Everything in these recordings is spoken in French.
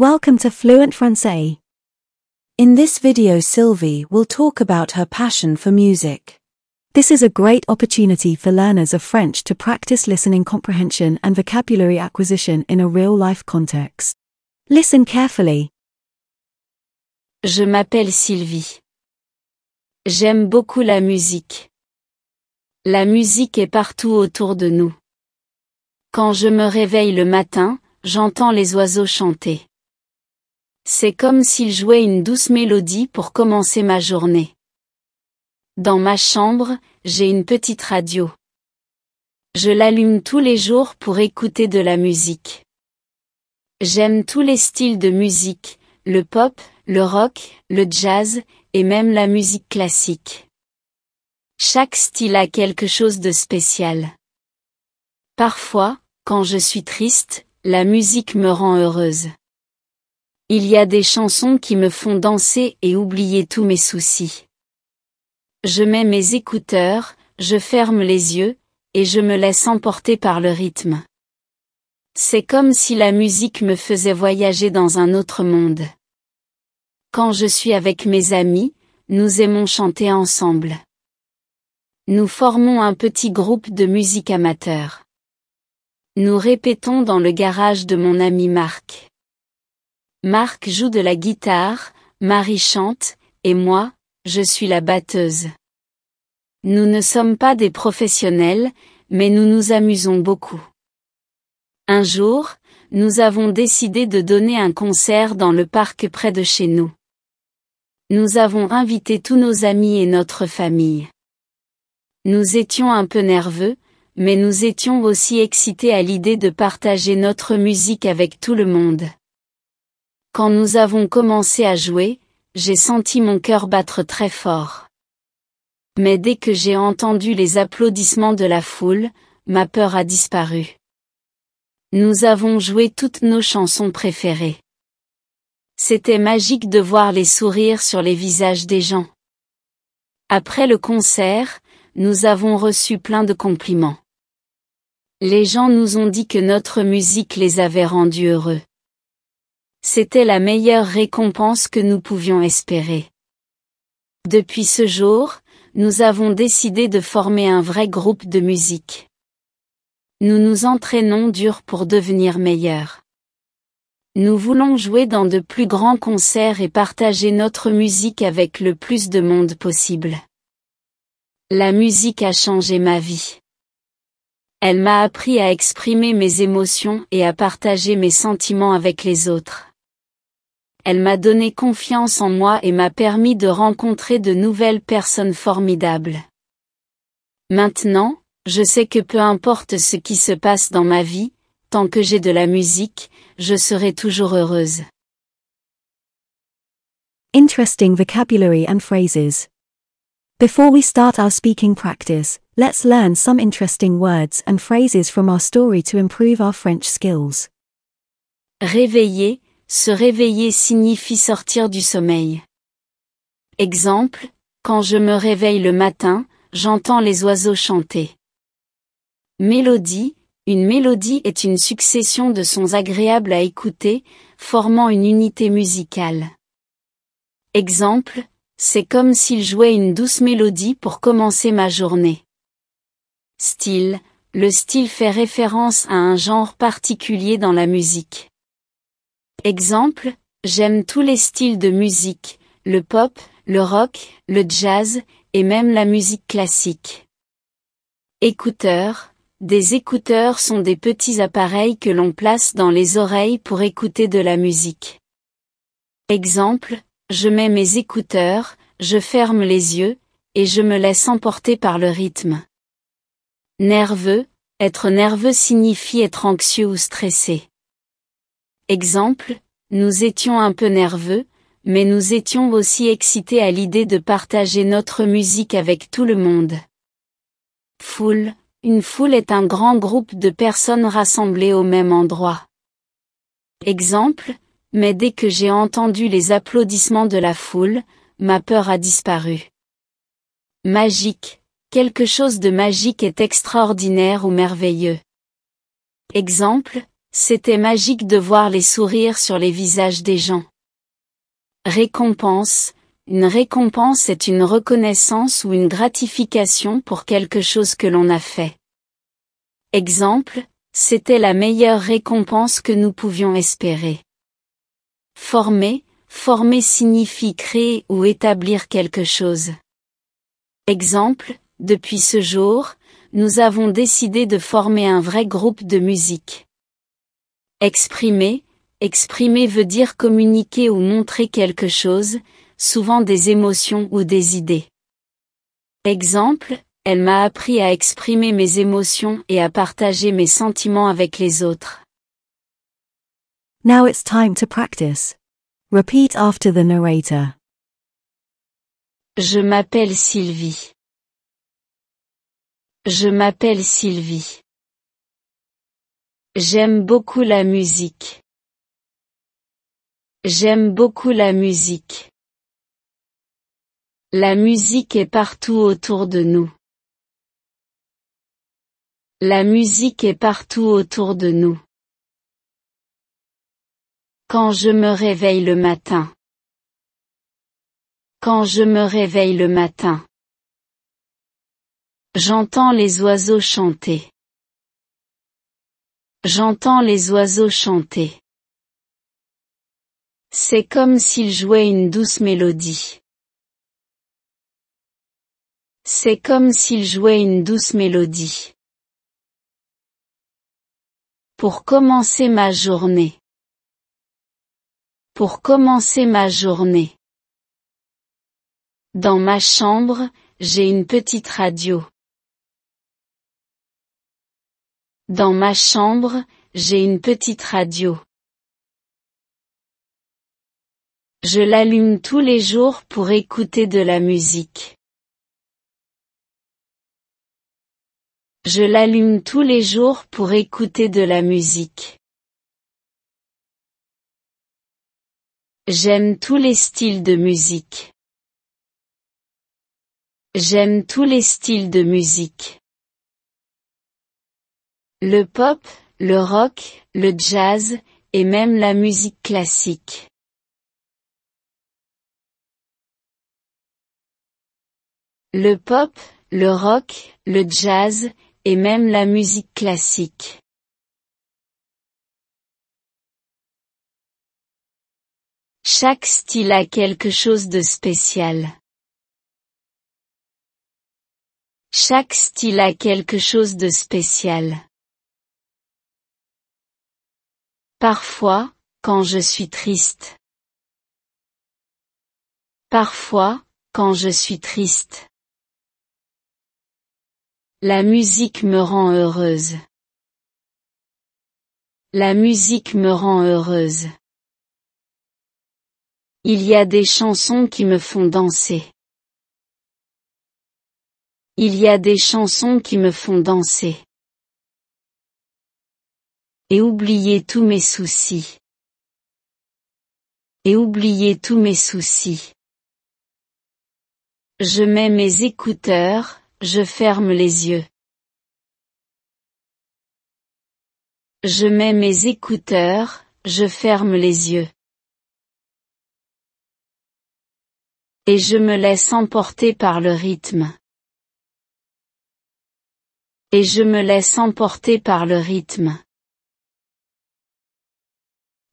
Welcome to Fluent Francais. In this video Sylvie will talk about her passion for music. This is a great opportunity for learners of French to practice listening comprehension and vocabulary acquisition in a real-life context. Listen carefully. Je m'appelle Sylvie. J'aime beaucoup la musique. La musique est partout autour de nous. Quand je me réveille le matin, j'entends les oiseaux chanter. C'est comme s'il jouait une douce mélodie pour commencer ma journée. Dans ma chambre, j'ai une petite radio. Je l'allume tous les jours pour écouter de la musique. J'aime tous les styles de musique, le pop, le rock, le jazz, et même la musique classique. Chaque style a quelque chose de spécial. Parfois, quand je suis triste, la musique me rend heureuse. Il y a des chansons qui me font danser et oublier tous mes soucis. Je mets mes écouteurs, je ferme les yeux, et je me laisse emporter par le rythme. C'est comme si la musique me faisait voyager dans un autre monde. Quand je suis avec mes amis, nous aimons chanter ensemble. Nous formons un petit groupe de musique amateur. Nous répétons dans le garage de mon ami Marc. Marc joue de la guitare, Marie chante, et moi, je suis la batteuse. Nous ne sommes pas des professionnels, mais nous nous amusons beaucoup. Un jour, nous avons décidé de donner un concert dans le parc près de chez nous. Nous avons invité tous nos amis et notre famille. Nous étions un peu nerveux, mais nous étions aussi excités à l'idée de partager notre musique avec tout le monde. Quand nous avons commencé à jouer, j'ai senti mon cœur battre très fort. Mais dès que j'ai entendu les applaudissements de la foule, ma peur a disparu. Nous avons joué toutes nos chansons préférées. C'était magique de voir les sourires sur les visages des gens. Après le concert, nous avons reçu plein de compliments. Les gens nous ont dit que notre musique les avait rendus heureux. C'était la meilleure récompense que nous pouvions espérer. Depuis ce jour, nous avons décidé de former un vrai groupe de musique. Nous nous entraînons dur pour devenir meilleurs. Nous voulons jouer dans de plus grands concerts et partager notre musique avec le plus de monde possible. La musique a changé ma vie. Elle m'a appris à exprimer mes émotions et à partager mes sentiments avec les autres elle m'a donné confiance en moi et m'a permis de rencontrer de nouvelles personnes formidables. Maintenant, je sais que peu importe ce qui se passe dans ma vie, tant que j'ai de la musique, je serai toujours heureuse. Interesting vocabulary and phrases. Before we start our speaking practice, let's learn some interesting words and phrases from our story to improve our French skills. Réveiller, se réveiller signifie sortir du sommeil. Exemple, quand je me réveille le matin, j'entends les oiseaux chanter. Mélodie, une mélodie est une succession de sons agréables à écouter, formant une unité musicale. Exemple, c'est comme s'il jouait une douce mélodie pour commencer ma journée. Style, le style fait référence à un genre particulier dans la musique. Exemple, j'aime tous les styles de musique, le pop, le rock, le jazz, et même la musique classique. Écouteurs. Des écouteurs sont des petits appareils que l'on place dans les oreilles pour écouter de la musique. Exemple, je mets mes écouteurs, je ferme les yeux, et je me laisse emporter par le rythme. Nerveux, être nerveux signifie être anxieux ou stressé. Exemple, nous étions un peu nerveux, mais nous étions aussi excités à l'idée de partager notre musique avec tout le monde. Foule. Une foule est un grand groupe de personnes rassemblées au même endroit. Exemple, mais dès que j'ai entendu les applaudissements de la foule, ma peur a disparu. Magique. Quelque chose de magique est extraordinaire ou merveilleux. Exemple, c'était magique de voir les sourires sur les visages des gens. Récompense, une récompense est une reconnaissance ou une gratification pour quelque chose que l'on a fait. Exemple, c'était la meilleure récompense que nous pouvions espérer. Former, former signifie créer ou établir quelque chose. Exemple, depuis ce jour, nous avons décidé de former un vrai groupe de musique. Exprimer, exprimer veut dire communiquer ou montrer quelque chose, souvent des émotions ou des idées. Exemple, elle m'a appris à exprimer mes émotions et à partager mes sentiments avec les autres. Now it's time to practice. Repeat after the narrator. Je m'appelle Sylvie. Je m'appelle Sylvie. J'aime beaucoup la musique. J'aime beaucoup la musique. La musique est partout autour de nous. La musique est partout autour de nous. Quand je me réveille le matin. Quand je me réveille le matin. J'entends les oiseaux chanter. J'entends les oiseaux chanter. C'est comme s'ils jouaient une douce mélodie. C'est comme s'ils jouaient une douce mélodie. Pour commencer ma journée. Pour commencer ma journée. Dans ma chambre, j'ai une petite radio. Dans ma chambre, j'ai une petite radio. Je l'allume tous les jours pour écouter de la musique. Je l'allume tous les jours pour écouter de la musique. J'aime tous les styles de musique. J'aime tous les styles de musique. Le pop, le rock, le jazz, et même la musique classique. Le pop, le rock, le jazz, et même la musique classique. Chaque style a quelque chose de spécial. Chaque style a quelque chose de spécial. Parfois, quand je suis triste. Parfois, quand je suis triste. La musique me rend heureuse. La musique me rend heureuse. Il y a des chansons qui me font danser. Il y a des chansons qui me font danser. Et oublier tous mes soucis. Et oublier tous mes soucis. Je mets mes écouteurs, je ferme les yeux. Je mets mes écouteurs, je ferme les yeux. Et je me laisse emporter par le rythme. Et je me laisse emporter par le rythme.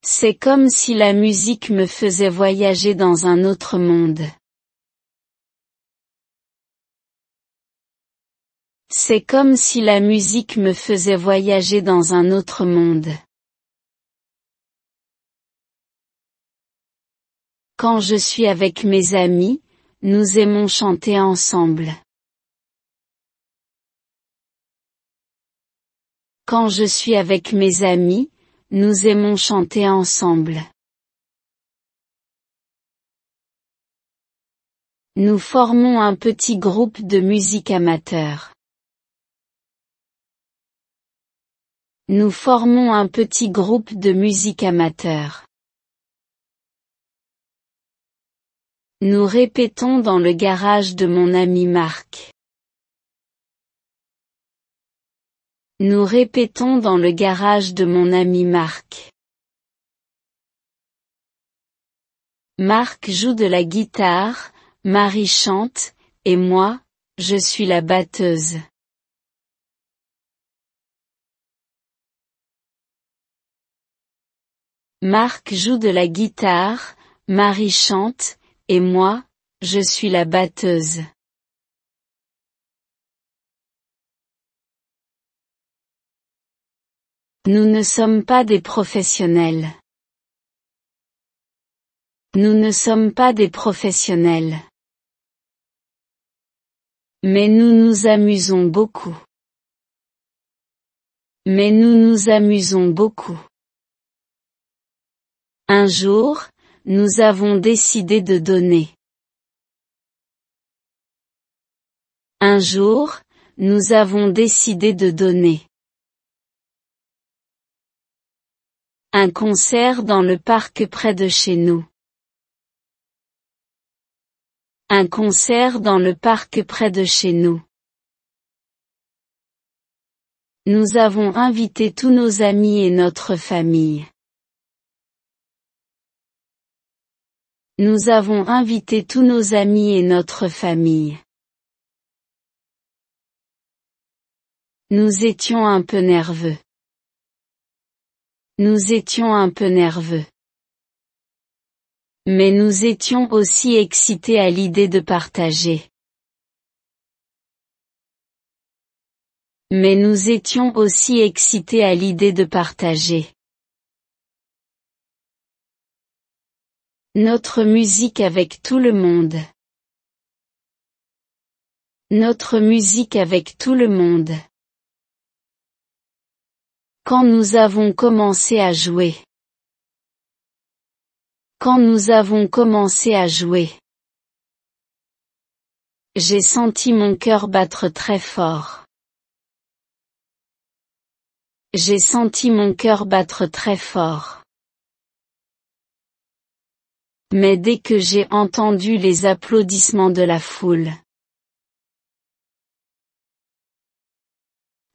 C'est comme si la musique me faisait voyager dans un autre monde. C'est comme si la musique me faisait voyager dans un autre monde. Quand je suis avec mes amis, nous aimons chanter ensemble. Quand je suis avec mes amis, nous aimons chanter ensemble. Nous formons un petit groupe de musique amateur. Nous formons un petit groupe de musique amateur. Nous répétons dans le garage de mon ami Marc. Nous répétons dans le garage de mon ami Marc. Marc joue de la guitare, Marie chante, et moi, je suis la batteuse. Marc joue de la guitare, Marie chante, et moi, je suis la batteuse. Nous ne sommes pas des professionnels. Nous ne sommes pas des professionnels. Mais nous nous amusons beaucoup. Mais nous nous amusons beaucoup. Un jour, nous avons décidé de donner. Un jour, nous avons décidé de donner. Un concert dans le parc près de chez nous. Un concert dans le parc près de chez nous. Nous avons invité tous nos amis et notre famille. Nous avons invité tous nos amis et notre famille. Nous étions un peu nerveux. Nous étions un peu nerveux. Mais nous étions aussi excités à l'idée de partager. Mais nous étions aussi excités à l'idée de partager. Notre musique avec tout le monde. Notre musique avec tout le monde. Quand nous avons commencé à jouer. Quand nous avons commencé à jouer. J'ai senti mon cœur battre très fort. J'ai senti mon cœur battre très fort. Mais dès que j'ai entendu les applaudissements de la foule,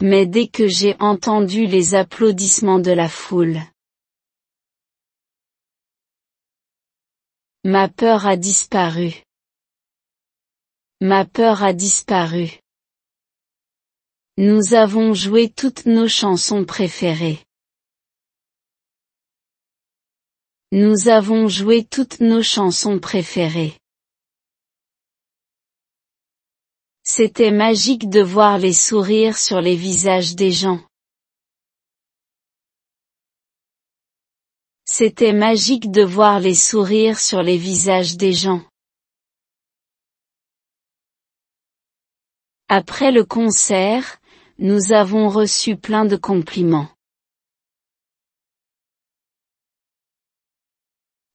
mais dès que j'ai entendu les applaudissements de la foule. Ma peur a disparu. Ma peur a disparu. Nous avons joué toutes nos chansons préférées. Nous avons joué toutes nos chansons préférées. C'était magique de voir les sourires sur les visages des gens. C'était magique de voir les sourires sur les visages des gens. Après le concert, nous avons reçu plein de compliments.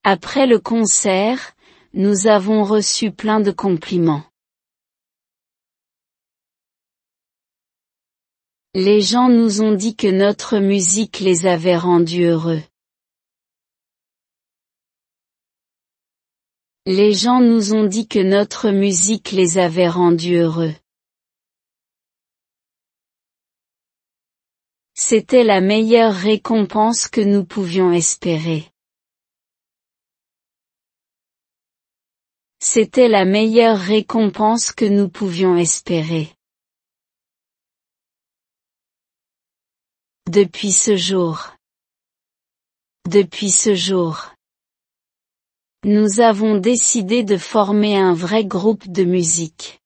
Après le concert, nous avons reçu plein de compliments. Les gens nous ont dit que notre musique les avait rendus heureux. Les gens nous ont dit que notre musique les avait rendus heureux. C'était la meilleure récompense que nous pouvions espérer. C'était la meilleure récompense que nous pouvions espérer. Depuis ce jour. Depuis ce jour. Nous avons décidé de former un vrai groupe de musique.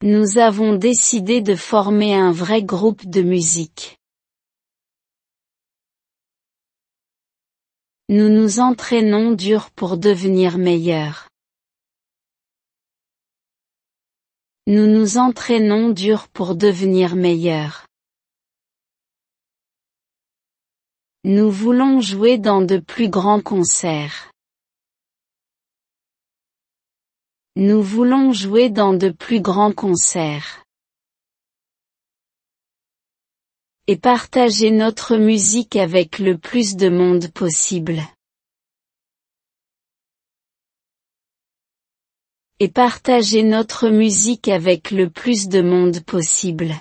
Nous avons décidé de former un vrai groupe de musique. Nous nous entraînons dur pour devenir meilleurs. Nous nous entraînons dur pour devenir meilleurs. Nous voulons jouer dans de plus grands concerts. Nous voulons jouer dans de plus grands concerts. Et partager notre musique avec le plus de monde possible. et partager notre musique avec le plus de monde possible.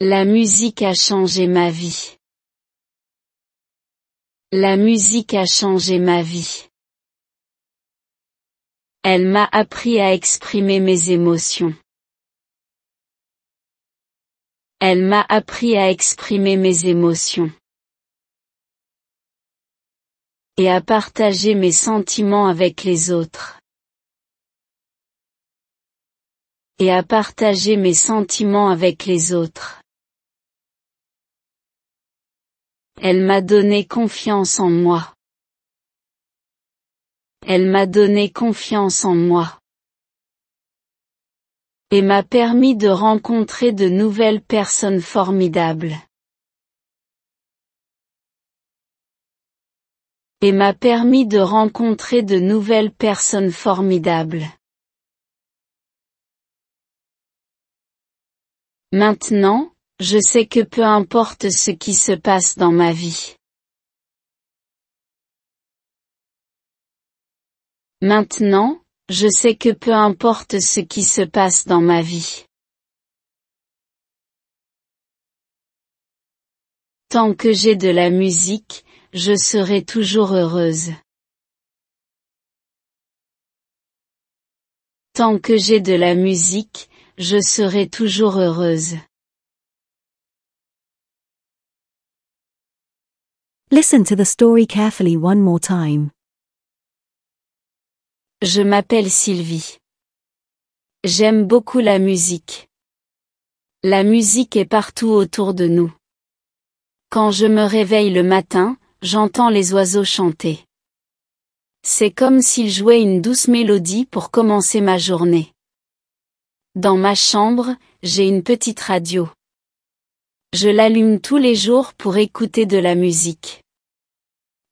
La musique a changé ma vie. La musique a changé ma vie. Elle m'a appris à exprimer mes émotions. Elle m'a appris à exprimer mes émotions et à partager mes sentiments avec les autres. Et à partager mes sentiments avec les autres. Elle m'a donné confiance en moi. Elle m'a donné confiance en moi. Et m'a permis de rencontrer de nouvelles personnes formidables. et m'a permis de rencontrer de nouvelles personnes formidables. Maintenant, je sais que peu importe ce qui se passe dans ma vie. Maintenant, je sais que peu importe ce qui se passe dans ma vie. Tant que j'ai de la musique, je serai toujours heureuse. Tant que j'ai de la musique, je serai toujours heureuse. Listen to the story carefully one more time. Je m'appelle Sylvie. J'aime beaucoup la musique. La musique est partout autour de nous. Quand je me réveille le matin, j'entends les oiseaux chanter. C'est comme s'ils jouaient une douce mélodie pour commencer ma journée. Dans ma chambre, j'ai une petite radio. Je l'allume tous les jours pour écouter de la musique.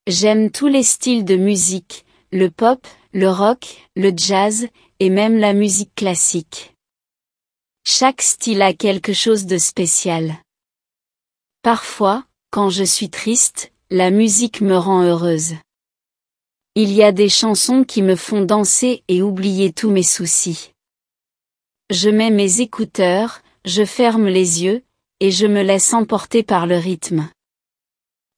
J'aime tous les styles de musique, le pop, le rock, le jazz, et même la musique classique. Chaque style a quelque chose de spécial. Parfois, quand je suis triste, la musique me rend heureuse. Il y a des chansons qui me font danser et oublier tous mes soucis. Je mets mes écouteurs, je ferme les yeux, et je me laisse emporter par le rythme.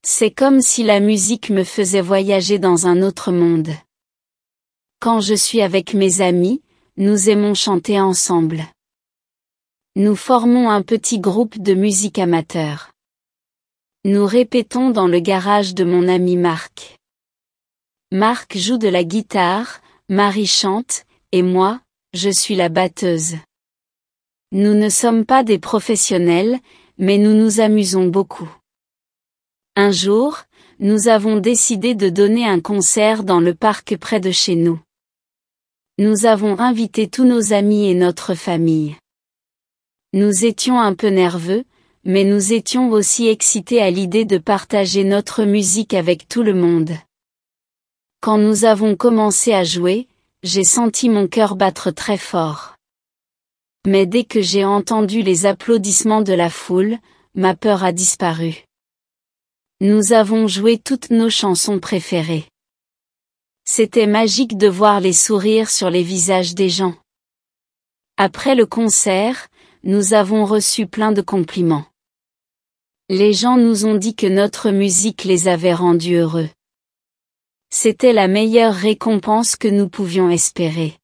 C'est comme si la musique me faisait voyager dans un autre monde. Quand je suis avec mes amis, nous aimons chanter ensemble. Nous formons un petit groupe de musique amateur. Nous répétons dans le garage de mon ami Marc. Marc joue de la guitare, Marie chante, et moi, je suis la batteuse. Nous ne sommes pas des professionnels, mais nous nous amusons beaucoup. Un jour, nous avons décidé de donner un concert dans le parc près de chez nous. Nous avons invité tous nos amis et notre famille. Nous étions un peu nerveux, mais nous étions aussi excités à l'idée de partager notre musique avec tout le monde. Quand nous avons commencé à jouer, j'ai senti mon cœur battre très fort. Mais dès que j'ai entendu les applaudissements de la foule, ma peur a disparu. Nous avons joué toutes nos chansons préférées. C'était magique de voir les sourires sur les visages des gens. Après le concert, nous avons reçu plein de compliments. Les gens nous ont dit que notre musique les avait rendus heureux. C'était la meilleure récompense que nous pouvions espérer.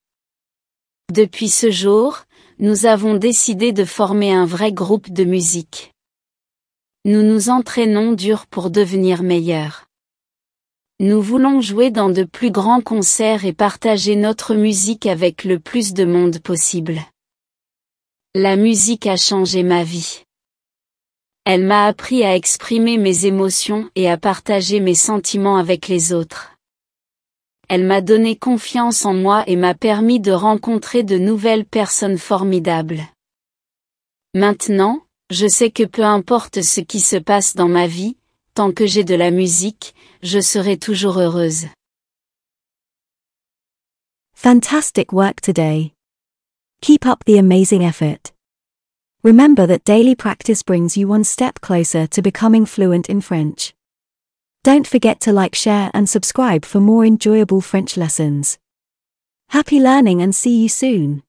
Depuis ce jour, nous avons décidé de former un vrai groupe de musique. Nous nous entraînons dur pour devenir meilleurs. Nous voulons jouer dans de plus grands concerts et partager notre musique avec le plus de monde possible. La musique a changé ma vie. Elle m'a appris à exprimer mes émotions et à partager mes sentiments avec les autres. Elle m'a donné confiance en moi et m'a permis de rencontrer de nouvelles personnes formidables. Maintenant, je sais que peu importe ce qui se passe dans ma vie, tant que j'ai de la musique, je serai toujours heureuse. Fantastic work today. Keep up the amazing effort. Remember that daily practice brings you one step closer to becoming fluent in French. Don't forget to like, share, and subscribe for more enjoyable French lessons. Happy learning and see you soon!